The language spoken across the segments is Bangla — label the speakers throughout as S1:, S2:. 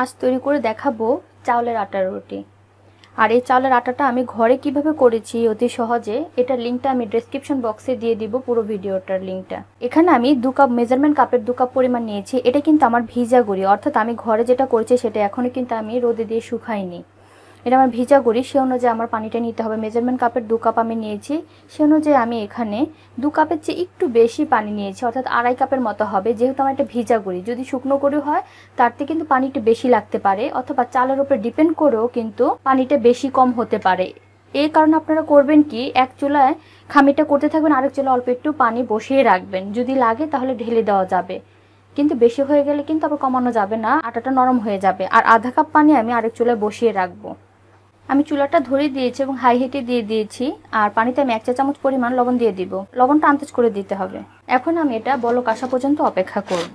S1: আজ তৈরি করে দেখাবো চাউলের আটার রুটি আর এই চাউলের আটাটা আমি ঘরে কিভাবে করেছি অতি সহজে এটার লিঙ্কটা আমি ডিসক্রিপশন বক্সে দিয়ে দিব পুরো ভিডিওটার লিঙ্কটা এখানে আমি দু কাপ মেজারমেন্ট কাপের দু কাপ পরিমাণ নিয়েছি এটা কিন্তু আমার ভিজা গুঁড়ি অর্থাৎ আমি ঘরে যেটা করেছি সেটা এখনও কিন্তু আমি রোদে দিয়ে শুকাইনি এটা আমার ভিজা করি সে অনুযায়ী আমার পানিটা নিতে হবে মেজারমেন্ট কাপের দু কাপ আমি নিয়েছি সে অনুযায়ী আমি এখানে দু কাপের চেয়ে একটু বেশি পানি নিয়েছি অর্থাৎ আড়াই কাপের মতো হবে যেহেতু আমার একটা ভিজা করি যদি শুকনো গড়ি হয় তারতে কিন্তু পানিটা বেশি লাগতে পারে অথবা চালের উপরে ডিপেন্ড করেও কিন্তু পানিটা বেশি কম হতে পারে এই কারণে আপনারা করবেন কি এক চুলায় খামিটা করতে থাকবেন আরেক চুলা অল্প একটু পানি বসিয়ে রাখবেন যদি লাগে তাহলে ঢেলে দেওয়া যাবে কিন্তু বেশি হয়ে গেলে কিন্তু আবার কমানো যাবে না আটাটা নরম হয়ে যাবে আর আধা কাপ পানি আমি আরেক চুলায় বসিয়ে রাখবো আমি চুলাটা ধরে দিয়েছি এবং হাই হিটে দিয়ে দিয়েছি আর পানিতে আমি এক চা চামচ পরিমাণ লবণ দিয়ে দিব লবণটা আন্দাজ করে দিতে হবে এখন আমি এটা বলক আসা পর্যন্ত অপেক্ষা করব।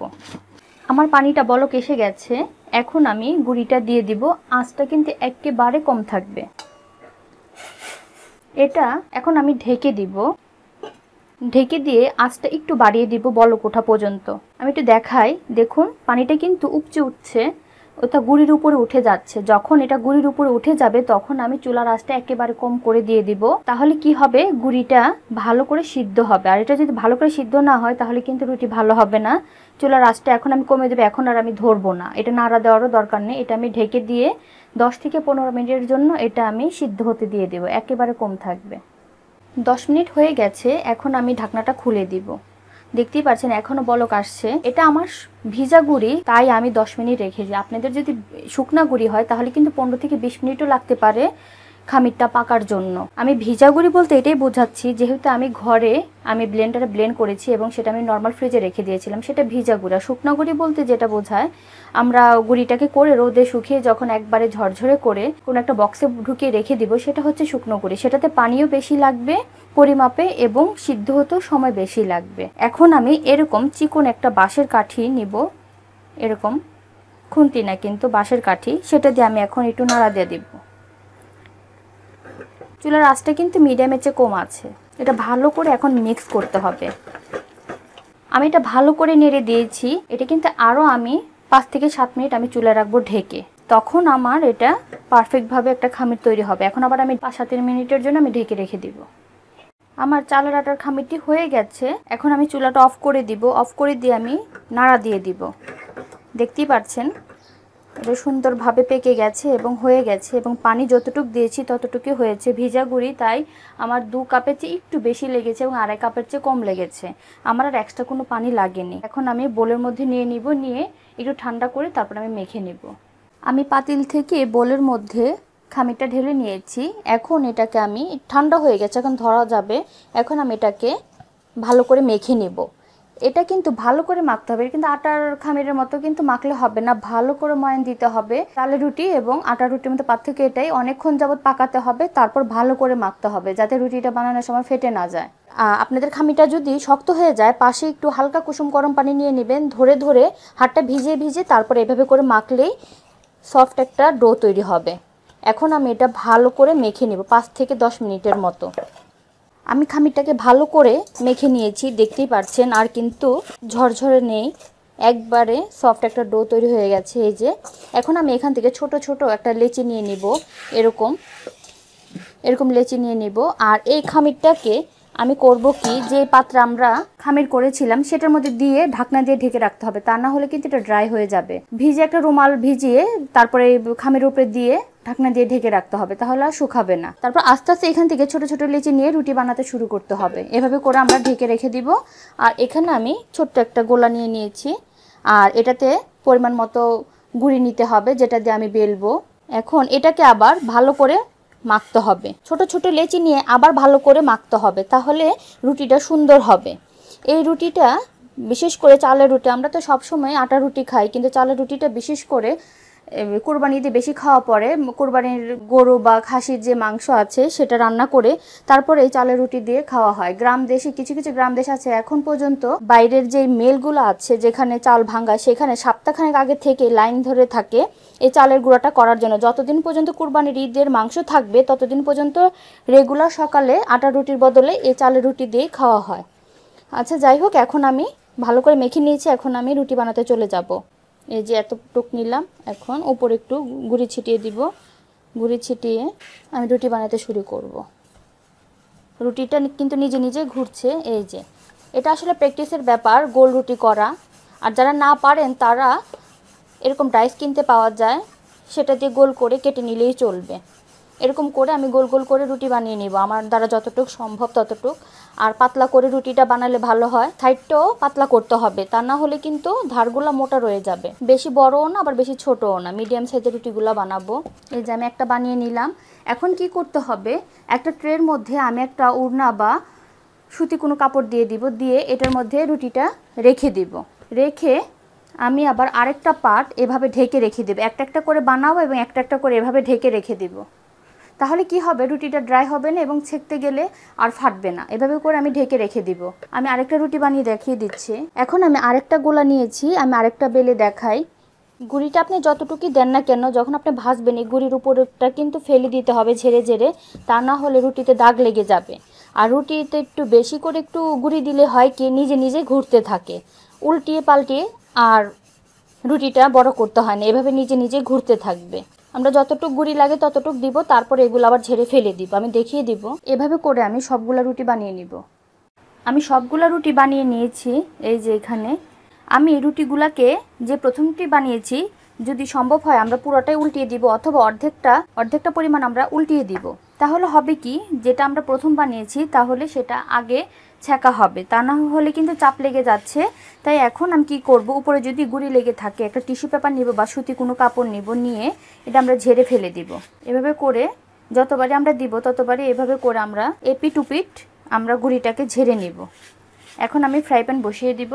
S1: আমার পানিটা বলক এসে গেছে এখন আমি গুড়িটা দিয়ে দিব আঁচটা কিন্তু একেবারে কম থাকবে এটা এখন আমি ঢেকে দিব ঢেকে দিয়ে আঁচটা একটু বাড়িয়ে দিব বলক ওঠা পর্যন্ত আমি একটু দেখাই দেখুন পানিটা কিন্তু উপচে উঠছে ওটা গুড়ির উপরে উঠে যাচ্ছে যখন এটা গুড়ির উপরে উঠে যাবে তখন আমি চুলার আঁচটা একেবারে কম করে দিয়ে দিব তাহলে কি হবে গুড়িটা ভালো করে সিদ্ধ হবে আর এটা যদি ভালো করে সিদ্ধ না হয় তাহলে কিন্তু রুটি ভালো হবে না চুলার আঁচটা এখন আমি কমে দেবো এখন আর আমি ধরবো না এটা নাড়া দেওয়ারও দরকার নেই এটা আমি ঢেকে দিয়ে দশ থেকে পনেরো মিনিটের জন্য এটা আমি সিদ্ধ হতে দিয়ে দেবো একেবারে কম থাকবে দশ মিনিট হয়ে গেছে এখন আমি ঢাকনাটা খুলে দিব দেখতেই পাচ্ছেন এখনো বলক আসছে এটা আমার ভিজা গুড়ি তাই আমি দশ মিনিট রেখেছি আপনাদের যদি শুকনা গুড়ি হয় তাহলে কিন্তু পনেরো থেকে বিশ মিনিটও লাগতে পারে খামিরটা পাকার জন্য আমি ভিজা গুঁড়ি বলতে এটাই বোঝাচ্ছি যেহেতু আমি ঘরে আমি ব্লেন্ডারে ব্লেন্ড করেছি এবং সেটা আমি নর্মাল ফ্রিজে রেখে দিয়েছিলাম সেটা ভিজা গুঁড়া শুকনো গুঁড়ি বলতে যেটা বোঝায় আমরা গুঁড়িটাকে করে রোদে শুকিয়ে যখন একবারে ঝরঝরে করে কোনো একটা বক্সে ঢুকিয়ে রেখে দিব সেটা হচ্ছে শুকনো গুঁড়ি সেটাতে পানিও বেশি লাগবে পরিমাপে এবং সিদ্ধ হতেও সময় বেশি লাগবে এখন আমি এরকম চিকন একটা বাঁশের কাঠি নিব এরকম খুন্তি না কিন্তু বাঁশের কাঠি সেটা দিয়ে আমি এখন একটু নাড়া দিয়ে দিব চুলার আঁচটা কিন্তু মিডিয়ামের চেয়ে কম আছে এটা ভালো করে এখন মিক্স করতে হবে আমি এটা ভালো করে নেড়ে দিয়েছি এটা কিন্তু আরও আমি পাঁচ থেকে সাত মিনিট আমি চুলা রাখবো ঢেকে তখন আমার এটা পারফেক্টভাবে একটা খামির তৈরি হবে এখন আবার আমি পাঁচ সাত মিনিটের জন্য আমি ঢেকে রেখে দিব আমার চালের আটার খামিরটি হয়ে গেছে এখন আমি চুলাটা অফ করে দিব অফ করে দিয়ে আমি নাড়া দিয়ে দিব দেখতেই পাচ্ছেন এটা সুন্দরভাবে পেকে গেছে এবং হয়ে গেছে এবং পানি যতটুক দিয়েছি ততটুকু হয়েছে ভিজা গুঁড়ি তাই আমার দু কাপের চেয়ে একটু বেশি লেগেছে এবং আড়াই কাপের চেয়ে কম লেগেছে আমার আর এক্সট্রা কোনো পানি লাগেনি এখন আমি বোলের মধ্যে নিয়ে নিব নিয়ে একটু ঠান্ডা করে তারপর আমি মেখে নেব আমি পাতিল থেকে বোলের মধ্যে খামিটা ঢেলে নিয়েছি এখন এটাকে আমি ঠান্ডা হয়ে গেছে এখন ধরা যাবে এখন আমি এটাকে ভালো করে মেখে নেবো এটা কিন্তু ভালো করে মাখতে হবে কিন্তু আটার খামিরের মতো কিন্তু মাখলে হবে না ভালো করে ময়ান দিতে হবে তালে রুটি এবং আটা রুটির মধ্যে পার্থক্য এটাই অনেকক্ষণ যাবৎ পাকাতে হবে তারপর ভালো করে মাখতে হবে যাতে রুটিটা বানানোর সময় ফেটে না যায় আপনাদের খামিটা যদি শক্ত হয়ে যায় পাশে একটু হালকা কুসুম গরম পানি নিয়ে নেবেন ধরে ধরে হাতটা ভিজিয়ে ভিজিয়ে তারপর এভাবে করে মাখলেই সফট একটা ডো তৈরি হবে এখন আমি এটা ভালো করে মেখে নেব পাঁচ থেকে দশ মিনিটের মতো আমি খামিরটাকে ভালো করে মেখে নিয়েছি দেখতেই পাচ্ছেন আর কিন্তু ঝরঝরে নেই একবারে সফট একটা ডো তৈরি হয়ে গেছে এই যে এখন আমি এখান থেকে ছোট ছোট একটা লেচি নিয়ে নিব এরকম এরকম লেচি নিয়ে নিব আর এই খামিরটাকে আমি করব কি যে পাত্র আমরা খামের করেছিলাম সেটার মধ্যে দিয়ে ঢাকনা দিয়ে ঢেকে রাখতে হবে তা না হলে কিন্তু এটা ড্রাই হয়ে যাবে ভিজে একটা রুমাল ভিজিয়ে তারপরে খামের উপরে দিয়ে ঢাকনা দিয়ে ঢেকে রাখতে হবে তাহলে আর শুকাবে না তারপর আস্তে আস্তে এখান থেকে ছোট ছোট লিচি নিয়ে রুটি বানাতে শুরু করতে হবে এভাবে করে আমরা ঢেকে রেখে দিব আর এখানে আমি ছোট্ট একটা গোলা নিয়ে নিয়েছি আর এটাতে পরিমাণ মতো গুঁড়ি নিতে হবে যেটা দিয়ে আমি বেলবো এখন এটাকে আবার ভালো করে মাখতে হবে ছোট ছোট লেচি নিয়ে আবার ভালো করে মাখতে হবে তাহলে রুটিটা সুন্দর হবে এই রুটিটা বিশেষ করে চালের রুটি আমরা তো সবসময় আটা রুটি খাই কিন্তু চালের রুটিটা বিশেষ করে কোরবানি ঈদে বেশি খাওয়া পরে কোরবানির গরু বা খাসির যে মাংস আছে সেটা রান্না করে তারপরে এই চালের রুটি দিয়ে খাওয়া হয় গ্রাম দেশে কিছু কিছু গ্রাম দেশ আছে এখন পর্যন্ত বাইরের যে মেলগুলো আছে যেখানে চাল ভাঙ্গা সেখানে সপ্তাহখানেক আগে থেকে লাইন ধরে থাকে এই চালের গুঁড়াটা করার জন্য যতদিন পর্যন্ত কোরবানির ঈদের মাংস থাকবে ততদিন পর্যন্ত রেগুলার সকালে আটা রুটির বদলে এই চালের রুটি দিয়ে খাওয়া হয় আচ্ছা যাই হোক এখন আমি ভালো করে মেখে নিয়েছি এখন আমি রুটি বানাতে চলে যাব এই যে এতটুক নিলাম এখন ওপরে একটু গুঁড়ি ছিটিয়ে দিব গুঁড়ি ছিটিয়ে আমি রুটি বানাতে শুরু করব। রুটিটা কিন্তু নিজে নিজে ঘুরছে এই যে এটা আসলে প্র্যাকটিসের ব্যাপার গোল রুটি করা আর যারা না পারেন তারা এরকম ডাইস কিনতে পাওয়া যায় সেটা দিয়ে গোল করে কেটে নিলেই চলবে এরকম করে আমি গোল গোল করে রুটি বানিয়ে নিব আমার দ্বারা যতটুক সম্ভব ততটুক আর পাতলা করে রুটিটা বানালে ভালো হয় সাইডটাও পাতলা করতে হবে তা না হলে কিন্তু ধারগুলো মোটা রয়ে যাবে বেশি বড়ও না আবার বেশি ছোটও না মিডিয়াম সাইজের রুটিগুলো বানাবো এই যে আমি একটা বানিয়ে নিলাম এখন কি করতে হবে একটা ট্রের মধ্যে আমি একটা উড়না বা সুতি কোনো কাপড় দিয়ে দিব দিয়ে এটার মধ্যে রুটিটা রেখে দিব রেখে আমি আবার আরেকটা পার্ট এভাবে ঢেকে রেখে দেব একটা একটা করে বানাবো এবং একটা একটা করে এভাবে ঢেকে রেখে দেবো তাহলে কি হবে রুটিটা ড্রাই হবে না এবং ছেঁকতে গেলে আর ফাটবে না এভাবে করে আমি ঢেকে রেখে দিব আমি আরেকটা রুটি বানিয়ে দেখিয়ে দিচ্ছি এখন আমি আরেকটা গোলা নিয়েছি আমি আরেকটা বেলে দেখাই গুড়িটা আপনি যতটুকুই দেন না কেন যখন আপনি ভাজবেন এই গুড়ির উপরটা কিন্তু ফেলে দিতে হবে ঝেড়ে ঝেড়ে তা না হলে রুটিতে দাগ লেগে যাবে আর রুটিতে একটু বেশি করে একটু গুড়ি দিলে হয় কি নিজে নিজে ঘুরতে থাকে উল্টিয়ে পাল্টিয়ে আর রুটিটা বড় করতে হয় না এভাবে নিজে নিজে ঘুরতে থাকবে আমরা যতটুক গুড়ি লাগে ততটুক দিব তারপর এগুলো আবার ঝেড়ে ফেলে দিব আমি দেখিয়ে দিব এভাবে করে আমি সবগুলো রুটি বানিয়ে নিব আমি সবগুলো রুটি বানিয়ে নিয়েছি এই যে এখানে আমি এই রুটিগুলাকে যে প্রথমটি বানিয়েছি যদি সম্ভব হয় আমরা পুরোটাই উল্টিয়ে দিব অথবা অর্ধেকটা অর্ধেকটা পরিমাণ আমরা উল্টিয়ে দিব তাহলে হবে কি যেটা আমরা প্রথম বানিয়েছি তাহলে সেটা আগে ছ্যাঁকা হবে তা না হলে কিন্তু চাপ লেগে যাচ্ছে তাই এখন আমি কি করব উপরে যদি গুড়ি লেগে থাকে একটা টিস্যু পেপার নিব বা সুতি কোনো কাপড় নিব নিয়ে এটা আমরা ঝেড়ে ফেলে দিব এভাবে করে যতবারে আমরা দিব ততবারে এভাবে করে আমরা এপি টুপিট আমরা গুড়িটাকে ঝেড়ে নিব এখন আমি ফ্রাই প্যান বসিয়ে দিব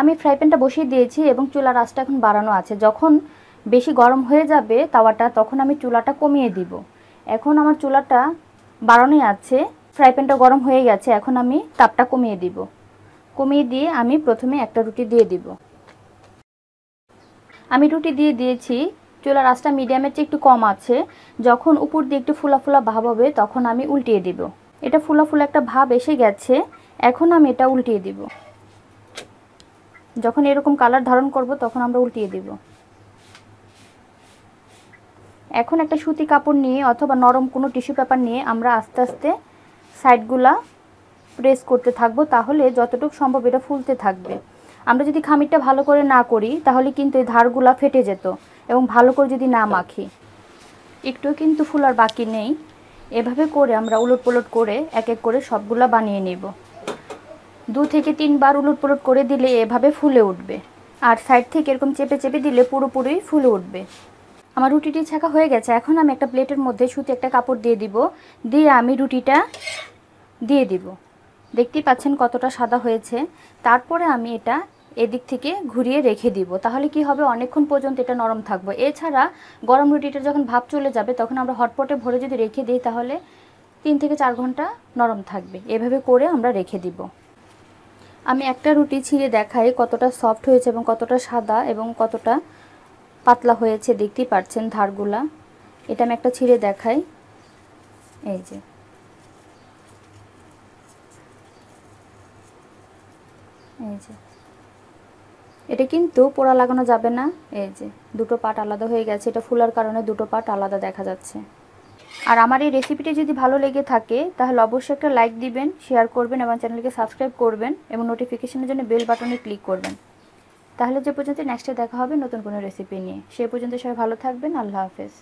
S1: আমি ফ্রাই প্যানটা বসিয়ে দিয়েছি এবং চুলার আঁচটা এখন বাড়ানো আছে যখন বেশি গরম হয়ে যাবে তাওয়াটা তখন আমি চুলাটা কমিয়ে দিব এখন আমার চুলাটা বাড়ানোই আছে ফ্রাই প্যানটা গরম হয়ে গেছে এখন আমি তাপটা কমিয়ে দিব কমিয়ে দিয়ে আমি প্রথমে একটা রুটি দিয়ে দিব আমি রুটি দিয়ে দিয়েছি চুলার আঁচটা মিডিয়ামের চেয়ে একটু কম আছে যখন উপর দিয়ে একটু ফুলা ফুলা ভাব হবে তখন আমি উল্টিয়ে দিব এটা ফুলা ফুলা একটা ভাব এসে গেছে এখন আমি এটা উল্টিয়ে দিব যখন এরকম কালার ধারণ করব তখন আমরা উল্টিয়ে দিব এখন একটা সুতি কাপড় নিয়ে অথবা নরম কোনো টিস্যু পেপার নিয়ে আমরা আস্তে আস্তে সাইডগুলা প্রেস করতে থাকবো তাহলে যতটুকু সম্ভব এটা ফুলতে থাকবে আমরা যদি খামিরটা ভালো করে না করি তাহলে কিন্তু এই ধারগুলা ফেটে যেত এবং ভালো করে যদি না মাখি একটুও কিন্তু ফুল আর বাকি নেই এভাবে করে আমরা উলট পোলট করে এক এক করে সবগুলা বানিয়ে নেব দু থেকে তিনবার উলট পোলট করে দিলে এভাবে ফুলে উঠবে আর সাইড থেকে এরকম চেপে চেপে দিলে পুরোপুরি ফুলে উঠবে আমার রুটিটি ছাঁকা হয়ে গেছে এখন আমি একটা প্লেটের মধ্যে সুতি একটা কাপড় দিয়ে দিব দিয়ে আমি রুটিটা দিয়ে দিব দেখতেই পাচ্ছেন কতটা সাদা হয়েছে তারপরে আমি এটা এদিক থেকে ঘুরিয়ে রেখে দিব তাহলে কি হবে অনেকক্ষণ পর্যন্ত এটা নরম থাকবো এছাড়া গরম রুটিটা যখন ভাব চলে যাবে তখন আমরা হটপটে ভরে যদি রেখে দিই তাহলে তিন থেকে চার ঘন্টা নরম থাকবে এভাবে করে আমরা রেখে দিব আমি একটা রুটি ছিঁড়ে দেখাই কতটা সফট হয়েছে এবং কতটা সাদা এবং কতটা পাতলা হয়েছে দেখতেই পাচ্ছেন ধারগুলা এটা আমি একটা ছিঁড়ে দেখাই এই যে এই যে এটা কিন্তু পোড়া লাগানো যাবে না এই যে দুটো পাট আলাদা হয়ে গেছে এটা ফুলার কারণে দুটো পাট আলাদা দেখা যাচ্ছে আর আমার এই রেসিপিটি যদি ভালো লেগে থাকে তাহলে অবশ্যই একটা লাইক দিবেন শেয়ার করবেন এবং চ্যানেলকে সাবস্ক্রাইব করবেন এবং নোটিফিকেশনের জন্য বেল বাটনে ক্লিক করবেন তাহলে যে পর্যন্ত নেক্সটে দেখা হবে নতুন কোনো রেসিপি নিয়ে সে পর্যন্ত সবাই ভালো থাকবেন আল্লাহ হাফেজ